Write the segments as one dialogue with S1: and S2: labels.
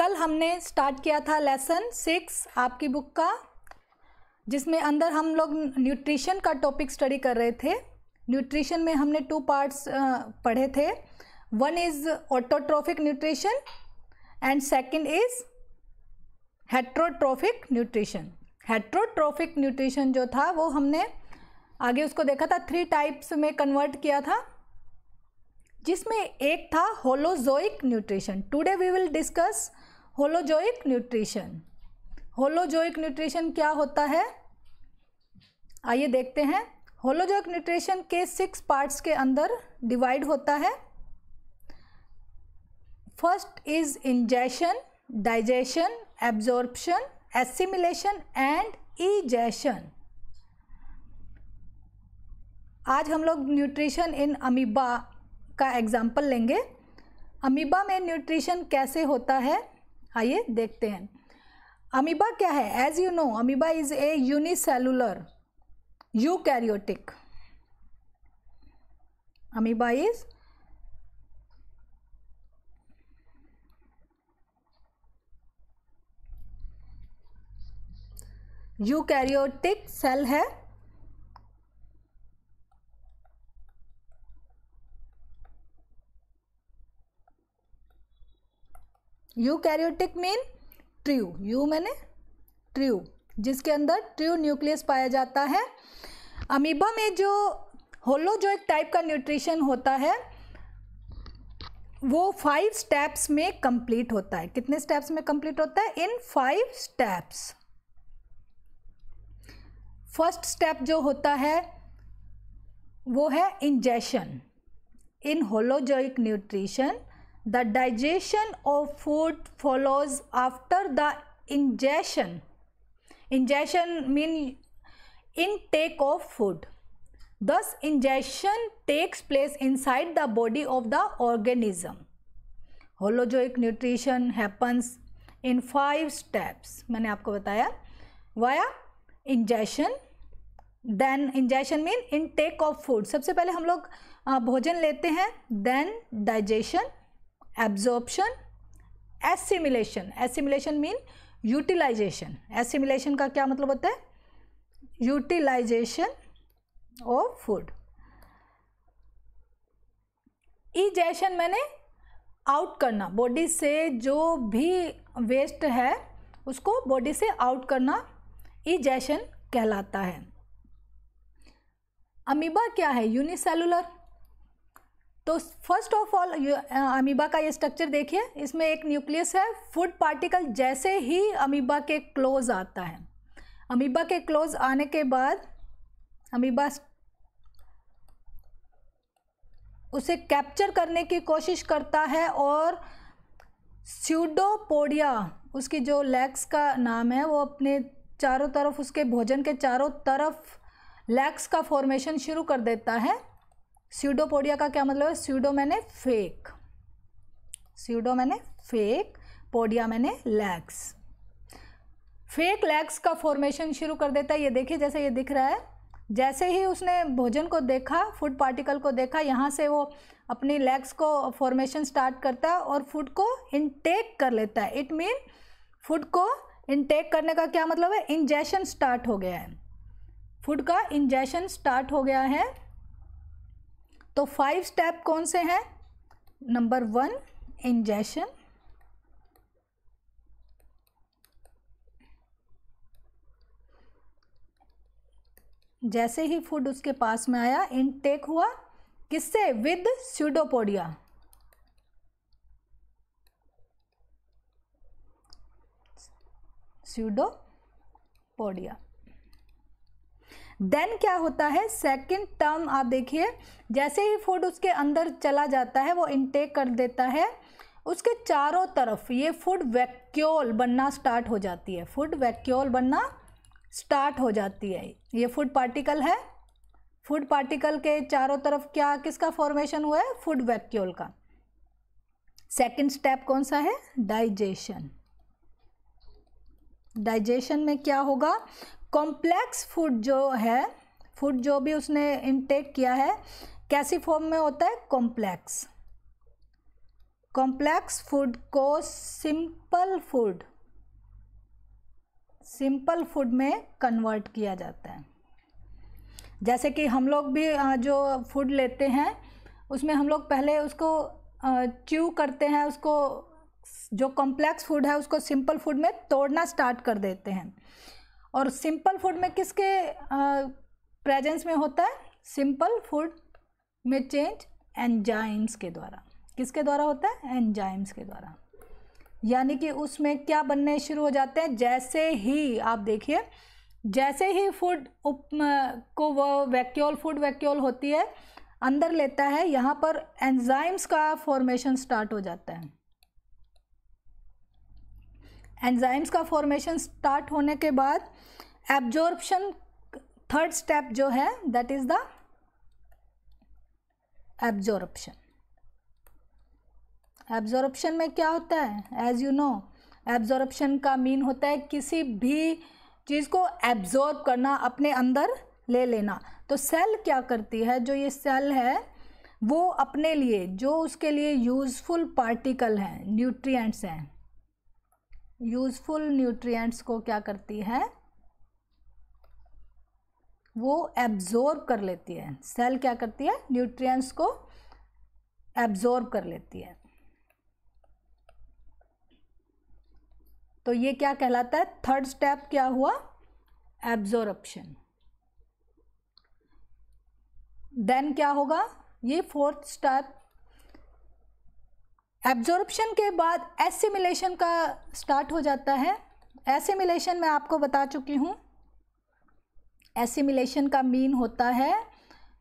S1: कल हमने स्टार्ट किया था लेसन सिक्स आपकी बुक का जिसमें अंदर हम लोग न्यूट्रिशन का टॉपिक स्टडी कर रहे थे न्यूट्रिशन में हमने टू पार्ट्स पढ़े थे one is autotrophic nutrition and second is heterotrophic nutrition heterotrophic nutrition जो था वो हमने आगे उसको देखा था थ्री टाइप्स में कन्वर्ट किया था जिसमें एक था holozoic nutrition today we will discuss holozoic nutrition holozoic nutrition क्या होता है आइए देखते हैं होलोजोइक न्यूट्रिशन के सिक्स पार्ट्स के अंदर डिवाइड होता है first is ingestion digestion absorption assimilation and egestion आज हम लोग न्यूट्रिशन इन अमीबा का एग्जाम्पल लेंगे अमीबा में न्यूट्रिशन कैसे होता है आइए देखते हैं अमीबा क्या है as you know amoeba is a unicellular eukaryotic amoeba is eukaryotic cell है eukaryotic mean true eu means true जिसके अंदर ट्रू न्यूक्लियस पाया जाता है अमीबा में जो होलोजोइक टाइप का न्यूट्रिशन होता है वो फाइव स्टेप्स में कंप्लीट होता है कितने स्टेप्स में कंप्लीट होता है in five steps first step जो होता है वो है ingestion in holozoic nutrition the digestion of food follows after the ingestion ingestion mean intake of food this ingestion takes place inside the body of the organism holo जो holozoic nutrition happens in five steps मैंने आपको बताया via ingestion then ingestion mean intake of food सबसे पहले हम लोग भोजन लेते हैं then digestion absorption assimilation assimilation mean utilisation assimilation का क्या मतलब होता है यूटिलाइजेशन ऑफ फूड ईजेशन मैंने आउट करना बॉडी से जो भी वेस्ट है उसको बॉडी से आउट करना ईजेशन e कहलाता है अमीबा क्या है यूनिसेलुलर तो फर्स्ट ऑफ ऑल अमीबा का ये स्ट्रक्चर देखिए इसमें एक न्यूक्लियस है फूड पार्टिकल जैसे ही अमीबा के क्लोज आता है अमीबा के क्लोज आने के बाद अमीबा उसे कैप्चर करने की कोशिश करता है और स्यूडोपोडिया उसकी जो लैक्स का नाम है वो अपने चारों तरफ उसके भोजन के चारों तरफ लैक्स का फॉर्मेशन शुरू कर देता है स्यूडोपोडिया का क्या मतलब है pseudo means fake pseudo means fake podia means legs fake legs का फॉर्मेशन शुरू कर देता है ये देखिए जैसे ये दिख रहा है जैसे ही उसने भोजन को देखा फूड पार्टिकल को देखा यहाँ से वो अपनी लेग्स को फॉर्मेशन स्टार्ट करता है और फूड को इनटेक कर लेता है इट मीन फूड को इनटेक करने का क्या मतलब है इंजेशन स्टार्ट हो गया है फूड का इंजेशन स्टार्ट हो गया है तो फाइव स्टेप कौन से हैं नंबर वन इंजेशन जैसे ही फूड उसके पास में आया इनटेक हुआ किससे विद स्यूडोपोडिया स्यूडोपोडिया देन क्या होता है सेकंड टर्म आप देखिए जैसे ही फूड उसके अंदर चला जाता है वो इनटेक कर देता है उसके चारों तरफ ये फूड वैक्यूल बनना स्टार्ट हो जाती है फूड वैक्यूल बनना स्टार्ट हो जाती है ये फूड पार्टिकल है फूड पार्टिकल के चारों तरफ क्या किसका फॉर्मेशन हुआ है फूड वैक्यूल का सेकंड स्टेप कौन सा है डाइजेशन डाइजेशन में क्या होगा कॉम्प्लेक्स फूड जो है फूड जो भी उसने इनटेक किया है कैसी फॉर्म में होता है कॉम्प्लेक्स कॉम्प्लेक्स फूड को सिंपल फूड सिंपल फूड में कन्वर्ट किया जाता है जैसे कि हम लोग भी जो फूड लेते हैं उसमें हम लोग पहले उसको च्यू करते हैं उसको जो कॉम्प्लेक्स फूड है उसको सिंपल फूड में तोड़ना स्टार्ट कर देते हैं और सिंपल फूड में किसके प्रेजेंस में होता है सिंपल फूड में चेंज एंजाइम्स के द्वारा किसके द्वारा होता है एंजाइम्स के द्वारा यानी कि उसमें क्या बनने शुरू हो जाते हैं जैसे ही आप देखिए जैसे ही फूड उप को वो वैक्यूल फूड वैक्यूल होती है अंदर लेता है यहाँ पर एंजाइम्स का फॉर्मेशन स्टार्ट हो जाता है एंजाइम्स का फॉर्मेशन स्टार्ट होने के बाद एब्जॉर्प्शन थर्ड स्टेप जो है that is the absorption absorption में क्या होता है एज यू नो एब्जॉर्प्शन का मीन होता है किसी भी चीज़ को एब्जॉर्ब करना अपने अंदर ले लेना तो सेल क्या करती है जो ये सेल है वो अपने लिए जो उसके लिए यूज़फुल पार्टिकल हैं न्यूट्रिएंट्स हैं यूज़फुल न्यूट्रिएंट्स को क्या करती है वो एब्जॉर्ब कर लेती है सेल क्या करती है न्यूट्रिएंट्स को एब्जॉर्ब कर लेती है तो ये क्या कहलाता है थर्ड स्टेप क्या हुआ एब्जॉर्प्शन देन क्या होगा ये फोर्थ स्टेप एब्जॉर्प्शन के बाद एसिमिलेशन का स्टार्ट हो जाता है एसिमिलेशन मैं आपको बता चुकी हूँ एसिमिलेशन का मीन होता है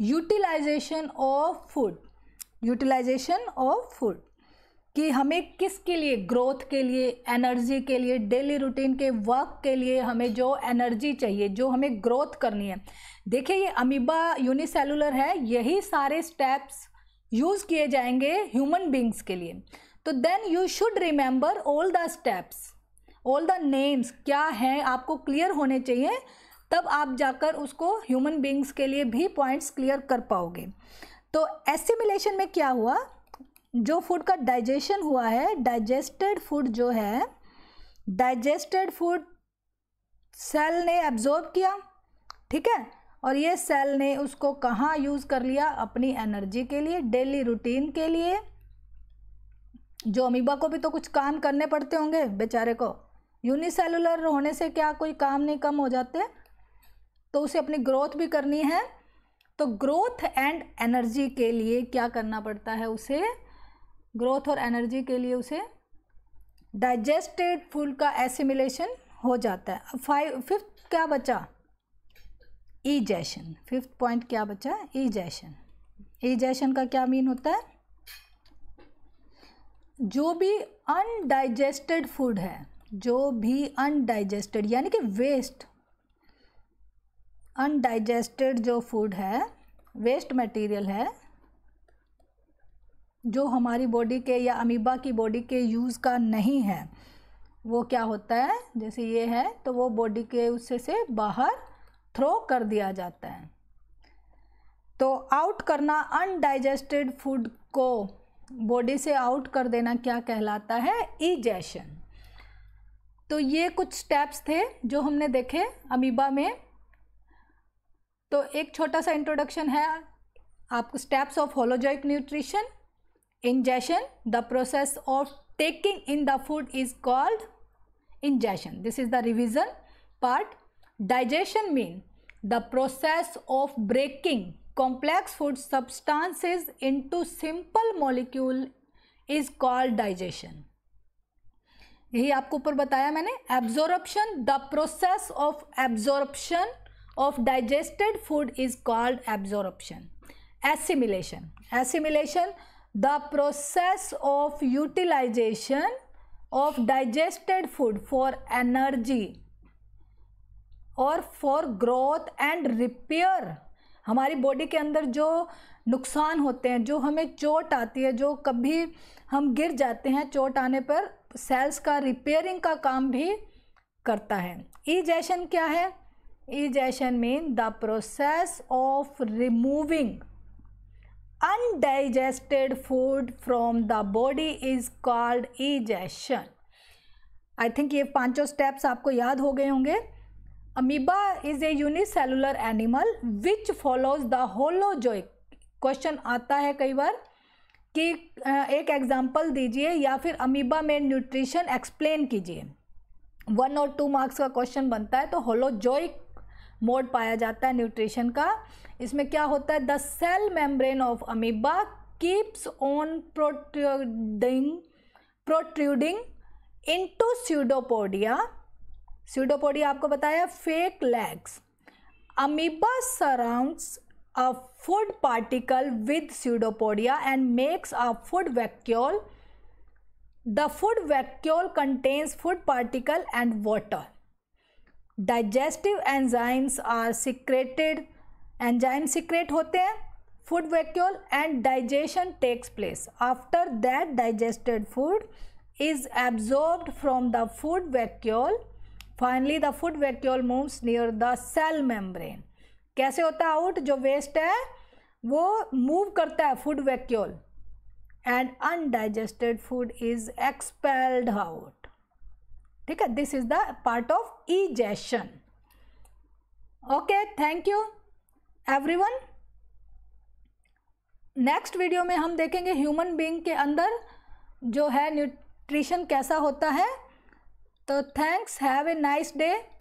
S1: utilisation of food utilisation of food कि हमें किसके लिए ग्रोथ के लिए एनर्जी के लिए डेली रूटीन के वर्क के लिए हमें जो एनर्जी चाहिए जो हमें ग्रोथ करनी है देखिए ये अमीबा यूनिसेलुलर है यही सारे स्टेप्स यूज़ किए जाएंगे ह्यूमन बींग्स के लिए तो then you should remember all the steps all the names क्या हैं आपको क्लियर होने चाहिए तब आप जाकर उसको ह्यूमन बींग्स के लिए भी पॉइंट्स क्लियर कर पाओगे तो एसिमिलेशन में क्या हुआ जो फूड का डाइजेशन हुआ है डाइजेस्टेड फूड जो है डाइजेस्टेड फूड सेल ने एब्जॉर्ब किया ठीक है और ये सेल ने उसको कहाँ यूज़ कर लिया अपनी एनर्जी के लिए डेली रूटीन के लिए जो अमीबा को भी तो कुछ काम करने पड़ते होंगे बेचारे को यूनिसेलुलर होने से क्या कोई काम नहीं कम हो जाते तो उसे अपनी ग्रोथ भी करनी है तो ग्रोथ एंड एनर्जी के लिए क्या करना पड़ता है उसे ग्रोथ और एनर्जी के लिए उसे डाइजेस्टेड फूड का एसिमिलेशन हो जाता है फाइव फिफ्थ क्या बचा ईजैशन फिफ्थ पॉइंट क्या बचा ई जैशन का क्या मीन होता है जो भी अनडाइजेस्टेड फूड है जो भी अनडाइजेस्टेड यानी कि वेस्ट अनडाइजेस्टेड जो फूड है वेस्ट मटेरियल है जो हमारी बॉडी के या अमीबा की बॉडी के यूज़ का नहीं है वो क्या होता है जैसे ये है तो वो बॉडी के उससे से बाहर थ्रो कर दिया जाता है तो आउट करना अनडाइजेस्टेड फूड को बॉडी से आउट कर देना क्या कहलाता है इजेशन तो ये कुछ स्टेप्स थे जो हमने देखे अमीबा में तो एक छोटा सा इंट्रोडक्शन है आपको steps of holozoic nutrition ingestion the process of taking in the food is called ingestion this is the revision part digestion mean the process of breaking complex food substances into simple molecule is called digestion यही आपको ऊपर बताया मैंने absorption the process of absorption of digested food is called absorption assimilation assimilation the process of utilization of digested food for energy और for growth and repair हमारी body के अंदर जो नुकसान होते हैं जो हमें चोट आती है जो कभी हम गिर जाते हैं चोट आने पर सेल्स का रिपेयरिंग का काम भी करता है ईजेशन क्या है egestion mean the process of removing food from the body is called egestion I think ये पांचों स्टेप्स आपको याद हो गए होंगे amoeba is a unicellular animal which follows the holozoic question आता है कई बार कि एक एग्जाम्पल दीजिए या फिर अमीबा में न्यूट्रिशन एक्सप्लेन कीजिए वन और टू मार्क्स का क्वेश्चन बनता है तो होलोजोइक मोड पाया जाता है न्यूट्रिशन का इसमें क्या होता है the cell membrane of amoeba keeps on protruding protruding into pseudopodia pseudopodia आपको बताया fake legs amoeba surrounds a food particle with pseudopodia and makes a food vacuole the food vacuole contains food particle and water digestive enzymes are secreted enzyme secrete होते हैं food vacuole and digestion takes place after that digested food is absorb from the food vacuole finally the food vacuole moves near the cell membrane कैसे होता है out जो waste है वो move करता है food vacuole and undigested food is expelled out ठीक है this is the part of egestion okay thank you everyone next video में हम देखेंगे ह्यूमन बींग के अंदर जो है न्यूट्रिशन कैसा होता है So thanks. Have a nice day.